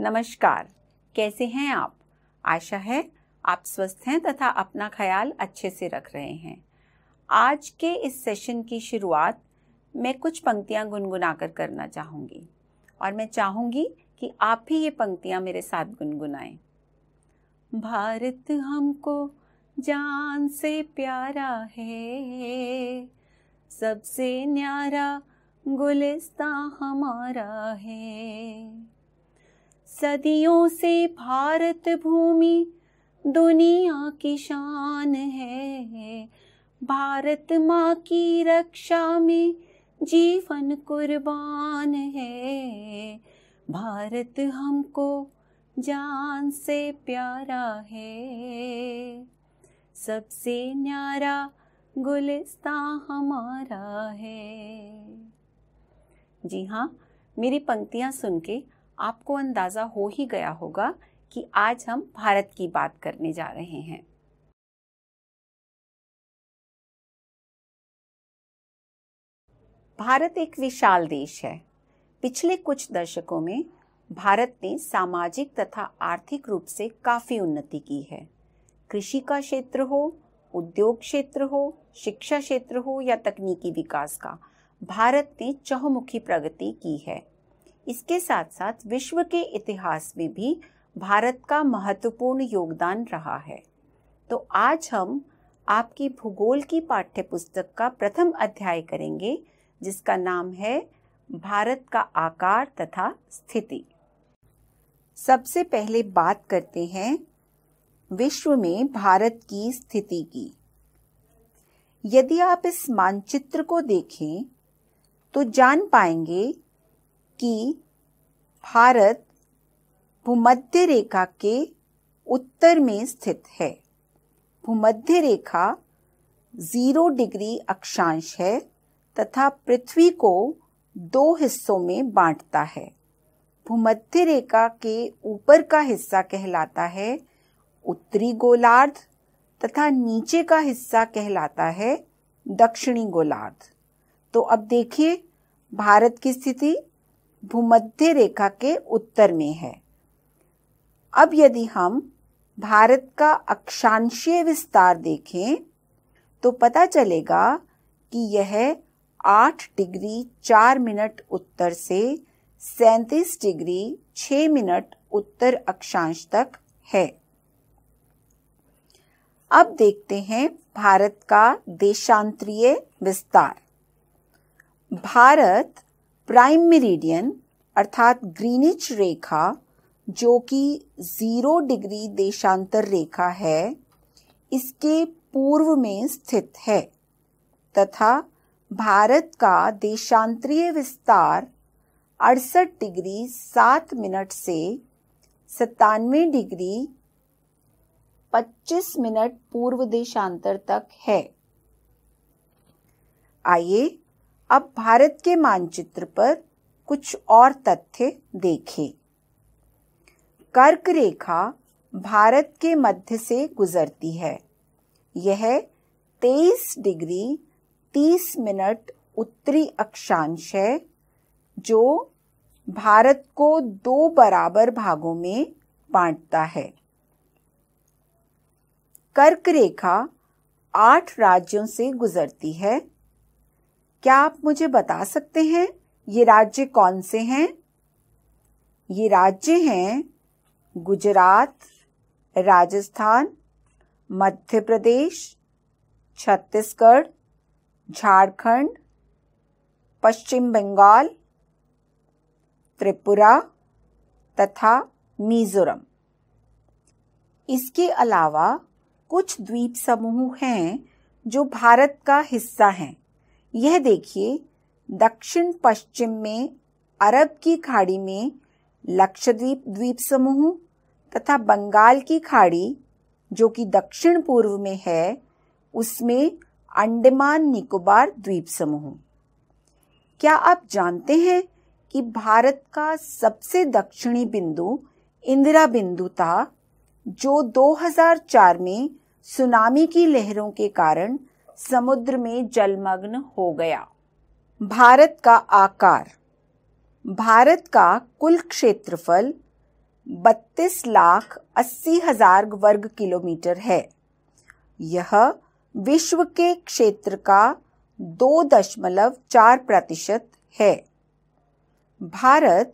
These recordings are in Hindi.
नमस्कार कैसे हैं आप आशा है आप स्वस्थ हैं तथा अपना ख्याल अच्छे से रख रहे हैं आज के इस सेशन की शुरुआत मैं कुछ पंक्तियां गुनगुना करना चाहूँगी और मैं चाहूँगी कि आप भी ये पंक्तियां मेरे साथ गुनगुनाएं भारत हमको जान से प्यारा है सबसे न्यारा गुलिस्ता हमारा है सदियों से भारत भूमि दुनिया की शान है भारत माँ की रक्षा में जीवन कुर्बान है भारत हमको जान से प्यारा है सबसे न्यारा गुलिस्ता हमारा है जी हाँ मेरी पंक्तियाँ सुन के आपको अंदाज़ा हो ही गया होगा कि आज हम भारत की बात करने जा रहे हैं भारत एक विशाल देश है पिछले कुछ दशकों में भारत ने सामाजिक तथा आर्थिक रूप से काफ़ी उन्नति की है कृषि का क्षेत्र हो उद्योग क्षेत्र हो शिक्षा क्षेत्र हो या तकनीकी विकास का भारत ने चहुमुखी प्रगति की है इसके साथ साथ विश्व के इतिहास में भी भारत का महत्वपूर्ण योगदान रहा है तो आज हम आपकी भूगोल की पाठ्य पुस्तक का प्रथम अध्याय करेंगे जिसका नाम है भारत का आकार तथा स्थिति सबसे पहले बात करते हैं विश्व में भारत की स्थिति की यदि आप इस मानचित्र को देखें तो जान पाएंगे कि भारत भूमध्य रेखा के उत्तर में स्थित है भूमध्य रेखा जीरो डिग्री अक्षांश है तथा पृथ्वी को दो हिस्सों में बांटता है भूमध्य रेखा के ऊपर का हिस्सा कहलाता है उत्तरी गोलार्ध तथा नीचे का हिस्सा कहलाता है दक्षिणी गोलार्ध तो अब देखिए भारत की स्थिति भूमध्य रेखा के उत्तर में है अब यदि हम भारत का अक्षांशीय विस्तार देखें तो पता चलेगा कि यह 8 डिग्री 4 मिनट उत्तर से सैतीस डिग्री 6 मिनट उत्तर अक्षांश तक है अब देखते हैं भारत का देशांतरीय विस्तार भारत प्राइम मेरिडियन अर्थात ग्रीनिच रेखा जो कि ज़ीरो डिग्री देशांतर रेखा है इसके पूर्व में स्थित है तथा भारत का देशांतरीय विस्तार अड़सठ डिग्री सात मिनट से सत्तानवे डिग्री पच्चीस मिनट पूर्व देशांतर तक है आइए अब भारत के मानचित्र पर कुछ और तथ्य देखें कर्क रेखा भारत के मध्य से गुजरती है यह 23 डिग्री 30 मिनट उत्तरी अक्षांश है जो भारत को दो बराबर भागों में बांटता है कर्क रेखा आठ राज्यों से गुजरती है क्या आप मुझे बता सकते हैं ये राज्य कौन से हैं ये राज्य हैं गुजरात राजस्थान मध्य प्रदेश छत्तीसगढ़ झारखंड पश्चिम बंगाल त्रिपुरा तथा मिजोरम इसके अलावा कुछ द्वीप समूह हैं जो भारत का हिस्सा हैं यह देखिए दक्षिण पश्चिम में अरब की खाड़ी में लक्षद्वीप द्वीप समूह तथा बंगाल की खाड़ी जो कि दक्षिण पूर्व में है उसमें अंडमान निकोबार द्वीप समूह क्या आप जानते हैं कि भारत का सबसे दक्षिणी बिंदु इंदिरा बिंदु था जो 2004 में सुनामी की लहरों के कारण समुद्र में जलमग्न हो गया भारत का आकार भारत का कुल क्षेत्रफल बत्तीस लाख अस्सी हजार वर्ग किलोमीटर है यह विश्व के क्षेत्र का दो दशमलव चार प्रतिशत है भारत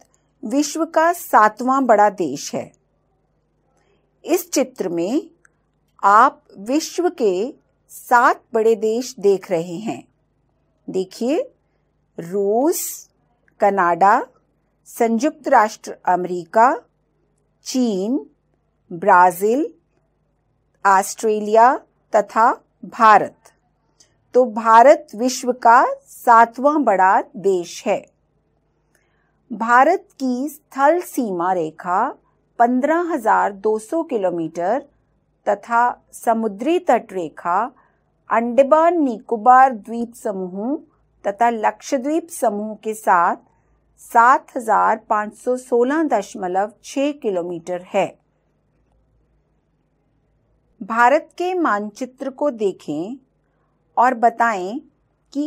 विश्व का सातवां बड़ा देश है इस चित्र में आप विश्व के सात बड़े देश देख रहे हैं देखिए रूस कनाडा संयुक्त राष्ट्र अमेरिका चीन ब्राज़ील ऑस्ट्रेलिया तथा भारत तो भारत विश्व का सातवां बड़ा देश है भारत की स्थल सीमा रेखा 15,200 किलोमीटर तथा समुद्री तट रेखा अंडमान निकोबार द्वीप समूह तथा लक्षद्वीप समूह के साथ 7,516.6 किलोमीटर है भारत के मानचित्र को देखें और बताएं कि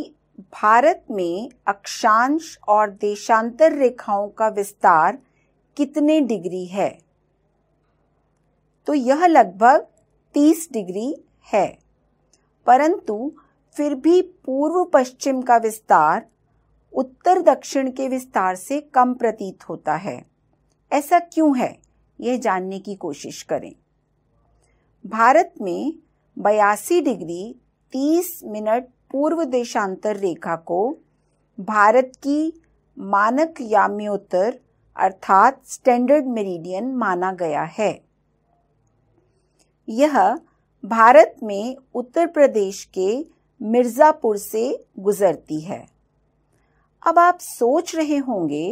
भारत में अक्षांश और देशांतर रेखाओं का विस्तार कितने डिग्री है तो यह लगभग 30 डिग्री है परंतु फिर भी पूर्व पश्चिम का विस्तार उत्तर दक्षिण के विस्तार से कम प्रतीत होता है ऐसा क्यों है यह जानने की कोशिश करें भारत में बयासी डिग्री तीस मिनट पूर्व देशांतर रेखा को भारत की मानक याम्योत्तर अर्थात स्टैंडर्ड मेरिडियन माना गया है यह भारत में उत्तर प्रदेश के मिर्ज़ापुर से गुजरती है अब आप सोच रहे होंगे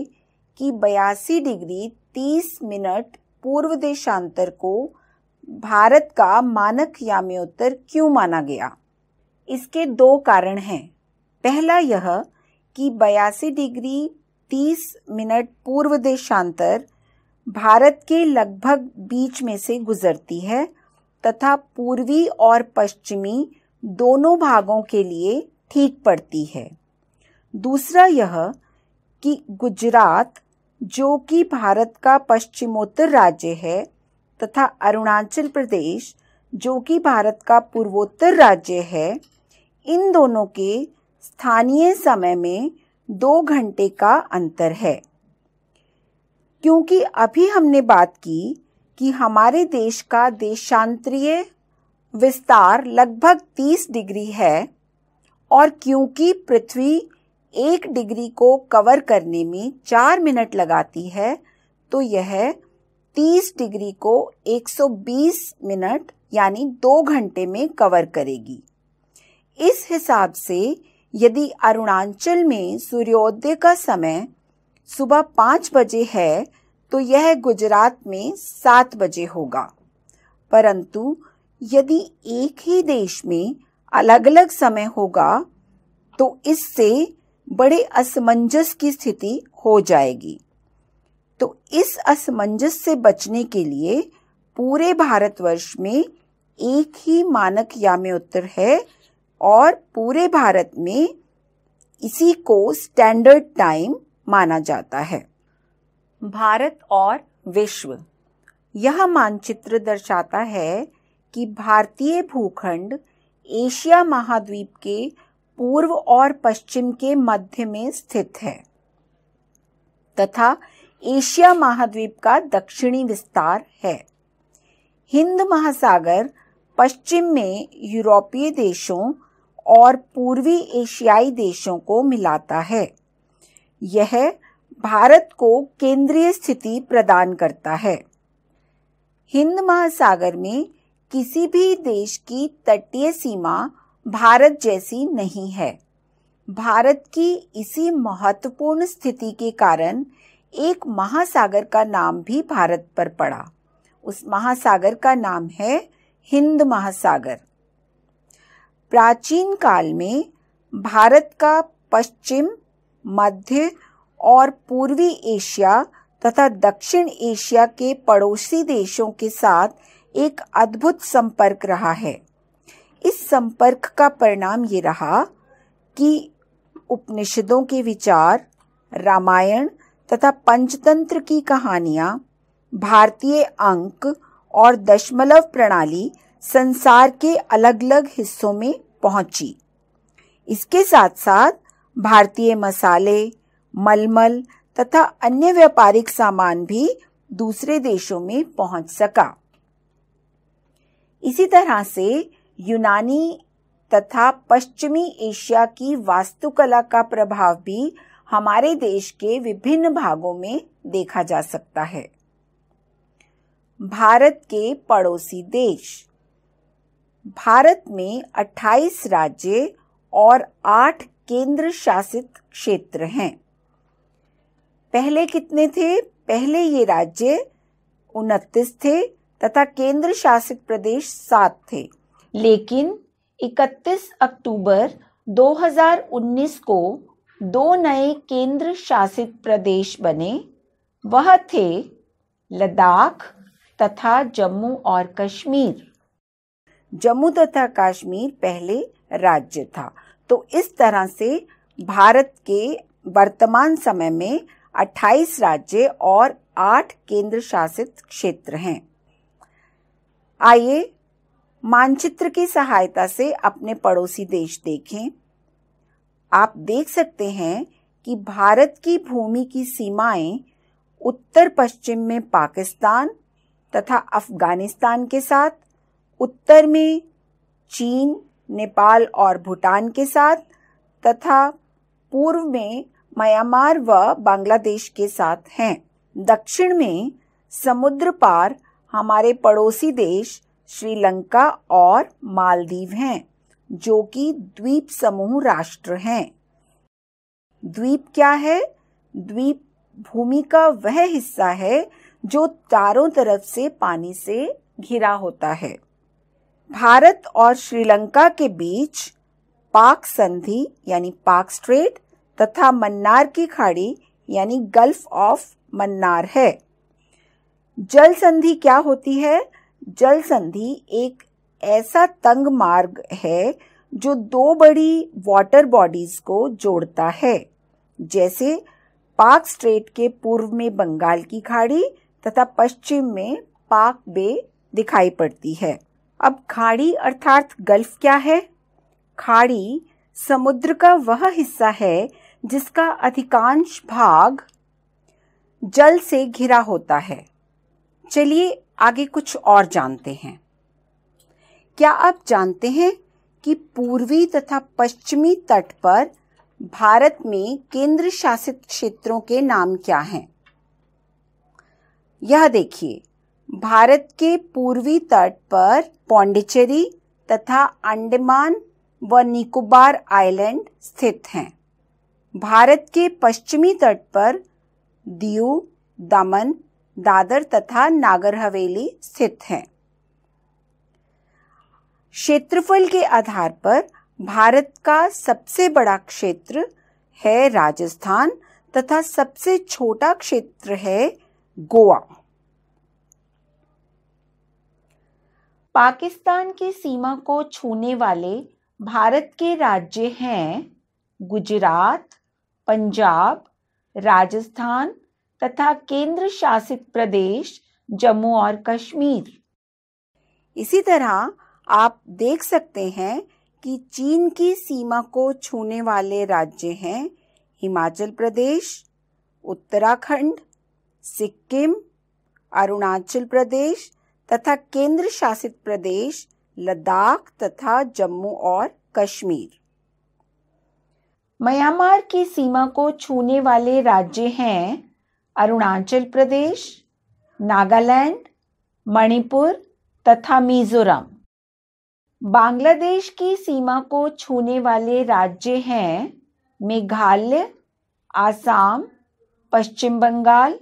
कि बयासी डिग्री तीस मिनट पूर्व देशांतर को भारत का मानक याम्योत्तर क्यों माना गया इसके दो कारण हैं पहला यह कि बयासी डिग्री तीस मिनट पूर्व देशांतर भारत के लगभग बीच में से गुजरती है तथा पूर्वी और पश्चिमी दोनों भागों के लिए ठीक पड़ती है दूसरा यह कि गुजरात जो कि भारत का पश्चिमोत्तर राज्य है तथा अरुणाचल प्रदेश जो कि भारत का पूर्वोत्तर राज्य है इन दोनों के स्थानीय समय में दो घंटे का अंतर है क्योंकि अभी हमने बात की कि हमारे देश का देशांतरीय विस्तार लगभग 30 डिग्री है और क्योंकि पृथ्वी एक डिग्री को कवर करने में चार मिनट लगाती है तो यह 30 डिग्री को 120 मिनट यानी दो घंटे में कवर करेगी इस हिसाब से यदि अरुणाचल में सूर्योदय का समय सुबह पाँच बजे है तो यह गुजरात में सात बजे होगा परंतु यदि एक ही देश में अलग अलग समय होगा तो इससे बड़े असमंजस की स्थिति हो जाएगी तो इस असमंजस से बचने के लिए पूरे भारतवर्ष में एक ही मानक याम उत्तर है और पूरे भारत में इसी को स्टैंडर्ड टाइम माना जाता है भारत और विश्व यह मानचित्र दर्शाता है कि भारतीय भूखंड एशिया महाद्वीप के पूर्व और पश्चिम के मध्य में स्थित है तथा एशिया महाद्वीप का दक्षिणी विस्तार है हिंद महासागर पश्चिम में यूरोपीय देशों और पूर्वी एशियाई देशों को मिलाता है यह भारत को केंद्रीय स्थिति प्रदान करता है हिंद महासागर में किसी भी देश की तटीय सीमा भारत जैसी नहीं है भारत की इसी महत्वपूर्ण स्थिति के कारण एक महासागर का नाम भी भारत पर पड़ा उस महासागर का नाम है हिंद महासागर प्राचीन काल में भारत का पश्चिम मध्य और पूर्वी एशिया तथा दक्षिण एशिया के पड़ोसी देशों के साथ एक अद्भुत संपर्क रहा है इस संपर्क का परिणाम ये रहा कि उपनिषदों के विचार रामायण तथा पंचतंत्र की कहानियाँ भारतीय अंक और दशमलव प्रणाली संसार के अलग अलग हिस्सों में पहुंची इसके साथ साथ भारतीय मसाले मलमल तथा अन्य व्यापारिक सामान भी दूसरे देशों में पहुंच सका इसी तरह से यूनानी तथा पश्चिमी एशिया की वास्तुकला का प्रभाव भी हमारे देश के विभिन्न भागों में देखा जा सकता है भारत के पड़ोसी देश भारत में 28 राज्य और 8 केंद्र शासित क्षेत्र हैं पहले कितने थे पहले ये राज्य उनतीस थे तथा केंद्र शासित प्रदेश सात थे लेकिन 31 अक्टूबर 2019 को दो नए केंद्र शासित प्रदेश बने वह थे लद्दाख तथा जम्मू और कश्मीर जम्मू तथा कश्मीर पहले राज्य था तो इस तरह से भारत के वर्तमान समय में अट्ठाईस राज्य और आठ केंद्र शासित क्षेत्र हैं आइए मानचित्र की सहायता से अपने पड़ोसी देश देखें आप देख सकते हैं कि भारत की भूमि की सीमाएं उत्तर पश्चिम में पाकिस्तान तथा अफगानिस्तान के साथ उत्तर में चीन नेपाल और भूटान के साथ तथा पूर्व में म्यांमार व बांग्लादेश के साथ हैं दक्षिण में समुद्र पार हमारे पड़ोसी देश श्रीलंका और मालदीव हैं जो कि द्वीप समूह राष्ट्र हैं द्वीप क्या है द्वीप भूमि का वह हिस्सा है जो चारों तरफ से पानी से घिरा होता है भारत और श्रीलंका के बीच पाक संधि यानी पाक स्ट्रेट तथा मन्नार की खाड़ी यानी गल्फ ऑफ मन्नार है जल संधि क्या होती है जल संधि एक ऐसा तंग मार्ग है जो दो बड़ी वाटर बॉडीज को जोड़ता है जैसे पाक स्ट्रेट के पूर्व में बंगाल की खाड़ी तथा पश्चिम में पाक बे दिखाई पड़ती है अब खाड़ी अर्थात गल्फ क्या है खाड़ी समुद्र का वह हिस्सा है जिसका अधिकांश भाग जल से घिरा होता है चलिए आगे कुछ और जानते हैं क्या आप जानते हैं कि पूर्वी तथा पश्चिमी तट पर भारत में केंद्र शासित क्षेत्रों के नाम क्या हैं यह देखिए भारत के पूर्वी तट पर पौंडिचेरी तथा अंडमान व निकोबार आइलैंड स्थित हैं भारत के पश्चिमी तट पर दीव दमन दादर तथा नागर हवेली स्थित है क्षेत्रफल के आधार पर भारत का सबसे बड़ा क्षेत्र है राजस्थान तथा सबसे छोटा क्षेत्र है गोवा पाकिस्तान की सीमा को छूने वाले भारत के राज्य हैं गुजरात पंजाब राजस्थान तथा केंद्र शासित प्रदेश जम्मू और कश्मीर इसी तरह आप देख सकते हैं कि चीन की सीमा को छूने वाले राज्य हैं हिमाचल प्रदेश उत्तराखंड सिक्किम अरुणाचल प्रदेश तथा केंद्र शासित प्रदेश लद्दाख तथा जम्मू और कश्मीर म्यांमार की सीमा को छूने वाले राज्य हैं अरुणाचल प्रदेश नागालैंड मणिपुर तथा मिजोरम बांग्लादेश की सीमा को छूने वाले राज्य हैं मेघालय आसाम पश्चिम बंगाल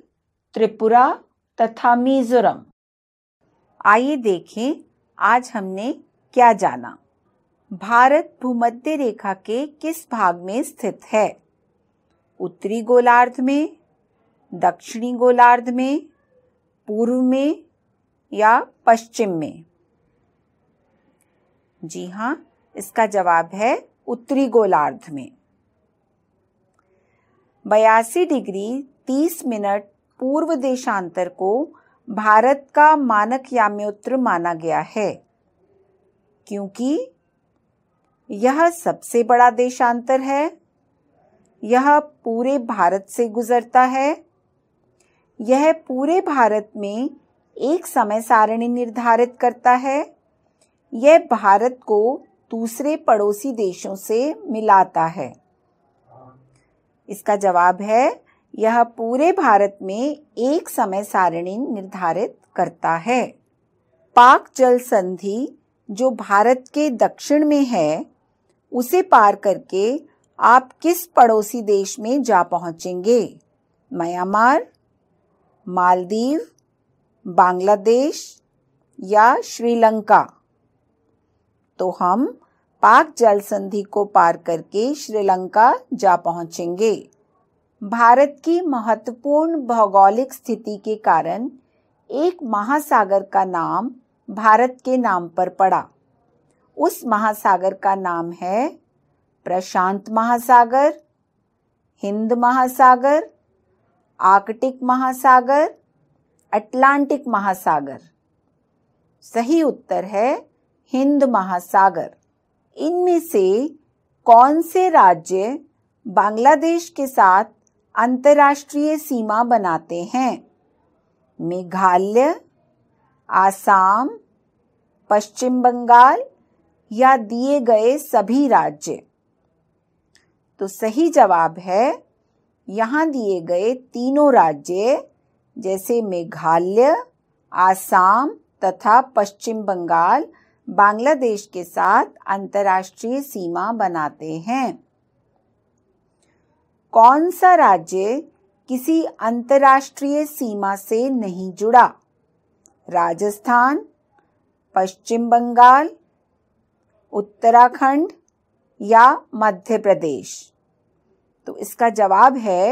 त्रिपुरा तथा मिजोरम आइए देखें आज हमने क्या जाना भारत भूमध्य रेखा के किस भाग में स्थित है उत्तरी गोलार्ध में दक्षिणी गोलार्ध में पूर्व में या पश्चिम में जी हाँ इसका जवाब है उत्तरी गोलार्ध में बयासी डिग्री तीस मिनट पूर्व देशांतर को भारत का मानक याम्योत्र माना गया है क्योंकि यह सबसे बड़ा देशांतर है यह पूरे भारत से गुजरता है यह पूरे भारत में एक समय सारणी निर्धारित करता है यह भारत को दूसरे पड़ोसी देशों से मिलाता है इसका जवाब है यह पूरे भारत में एक समय सारणी निर्धारित करता है पाक जल संधि जो भारत के दक्षिण में है उसे पार करके आप किस पड़ोसी देश में जा पहुंचेंगे म्यांमार मालदीव बांग्लादेश या श्रीलंका तो हम पाक जल संधि को पार करके श्रीलंका जा पहुंचेंगे भारत की महत्वपूर्ण भौगोलिक स्थिति के कारण एक महासागर का नाम भारत के नाम पर पड़ा उस महासागर का नाम है प्रशांत महासागर हिंद महासागर आर्कटिक महासागर अटलांटिक महासागर सही उत्तर है हिंद महासागर इनमें से कौन से राज्य बांग्लादेश के साथ अंतर्राष्ट्रीय सीमा बनाते हैं मेघालय आसाम पश्चिम बंगाल या दिए गए सभी राज्य तो सही जवाब है यहां दिए गए तीनों राज्य जैसे मेघालय आसाम तथा पश्चिम बंगाल बांग्लादेश के साथ अंतर्राष्ट्रीय सीमा बनाते हैं कौन सा राज्य किसी अंतर्राष्ट्रीय सीमा से नहीं जुड़ा राजस्थान पश्चिम बंगाल उत्तराखंड या मध्य प्रदेश तो इसका जवाब है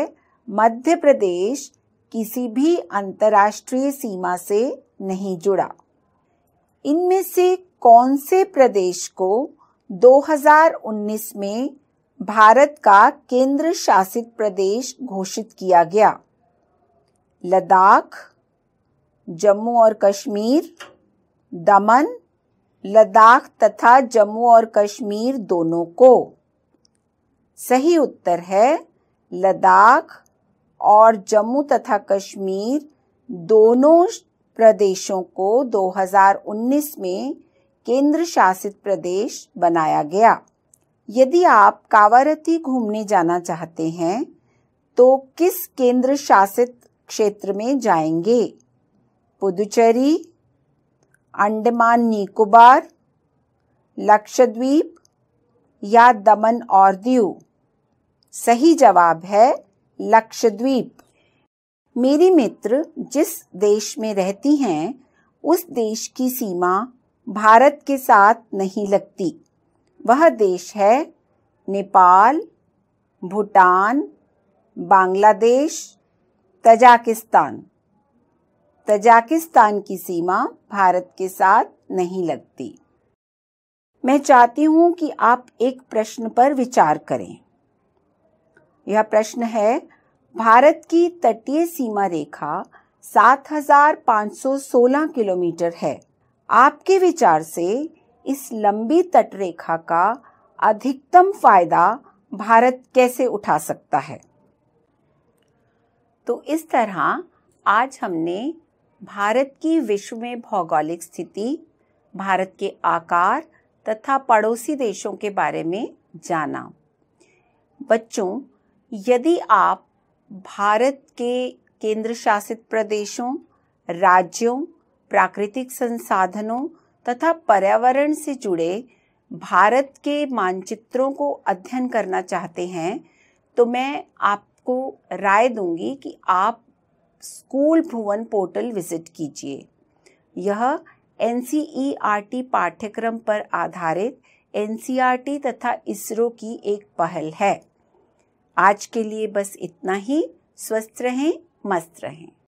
मध्य प्रदेश किसी भी अंतर्राष्ट्रीय सीमा से नहीं जुड़ा इनमें से कौन से प्रदेश को 2019 में भारत का केंद्र शासित प्रदेश घोषित किया गया लद्दाख जम्मू और कश्मीर दमन लद्दाख तथा जम्मू और कश्मीर दोनों को सही उत्तर है लद्दाख और जम्मू तथा कश्मीर दोनों प्रदेशों को 2019 में केंद्र शासित प्रदेश बनाया गया यदि आप कावारती घूमने जाना चाहते हैं तो किस केंद्र शासित क्षेत्र में जाएंगे पुदुचेरी अंडमान निकोबार लक्षद्वीप या दमन और दीव सही जवाब है लक्षद्वीप मेरी मित्र जिस देश में रहती हैं उस देश की सीमा भारत के साथ नहीं लगती वह देश है नेपाल भूटान बांग्लादेश तजाकिस्तान तजाकिस्तान की सीमा भारत के साथ नहीं लगती मैं चाहती हूं कि आप एक प्रश्न पर विचार करें यह प्रश्न है भारत की तटीय सीमा रेखा 7,516 किलोमीटर है आपके विचार से इस लंबी तटरेखा का अधिकतम फायदा भारत कैसे उठा सकता है तो इस तरह आज हमने भारत की विश्व में भौगोलिक स्थिति भारत के आकार तथा पड़ोसी देशों के बारे में जाना बच्चों यदि आप भारत के केंद्र शासित प्रदेशों राज्यों प्राकृतिक संसाधनों तथा पर्यावरण से जुड़े भारत के मानचित्रों को अध्ययन करना चाहते हैं तो मैं आपको राय दूंगी कि आप स्कूल भुवन पोर्टल विजिट कीजिए यह एन पाठ्यक्रम पर आधारित एन तथा इसरो की एक पहल है आज के लिए बस इतना ही स्वस्थ रहें मस्त रहें